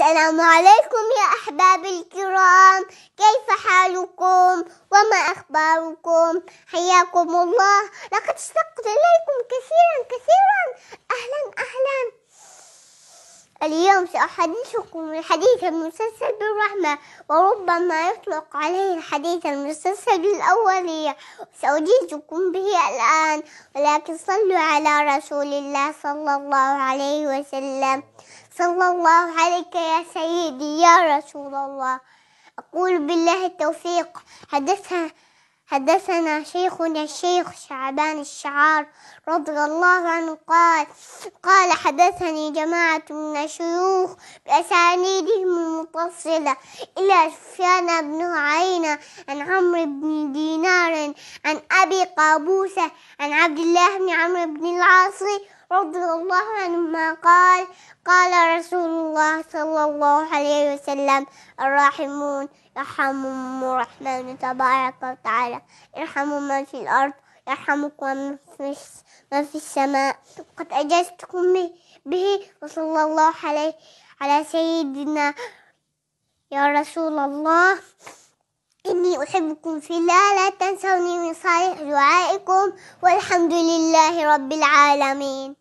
السلام عليكم يا أحبابي الكرام كيف حالكم وما أخباركم حياكم الله لقد اشتقت إليكم كثيرا كثيرا اليوم سأحدثكم الحديث المسلسل بالرحمة وربما يطلق عليه الحديث المسلسل الأولية سأجيزكم به الآن ولكن صلوا على رسول الله صلى الله عليه وسلم صلى الله عليك يا سيدي يا رسول الله أقول بالله التوفيق حدثها حدثنا شيخنا الشيخ شعبان الشعار رضي الله عنه قال قال حدثني جماعة من الشيوخ بأسانيدهم المتصلة إلى سفيان بن عيينة عن عمرو بن دينار عن أبي قابوسة عن عبد الله بن عمرو بن العاص رضي الله عنهما قال قال رسول الله وسلم الراحمون يرحم الرحمن تبارك وتعالى ارحموا من في الأرض يرحمكم من في, ما في السماء قد أجزتكم به وصلى الله عليه على سيدنا يا رسول الله إني أحبكم في الله لا تنسوني من صالح دعائكم والحمد لله رب العالمين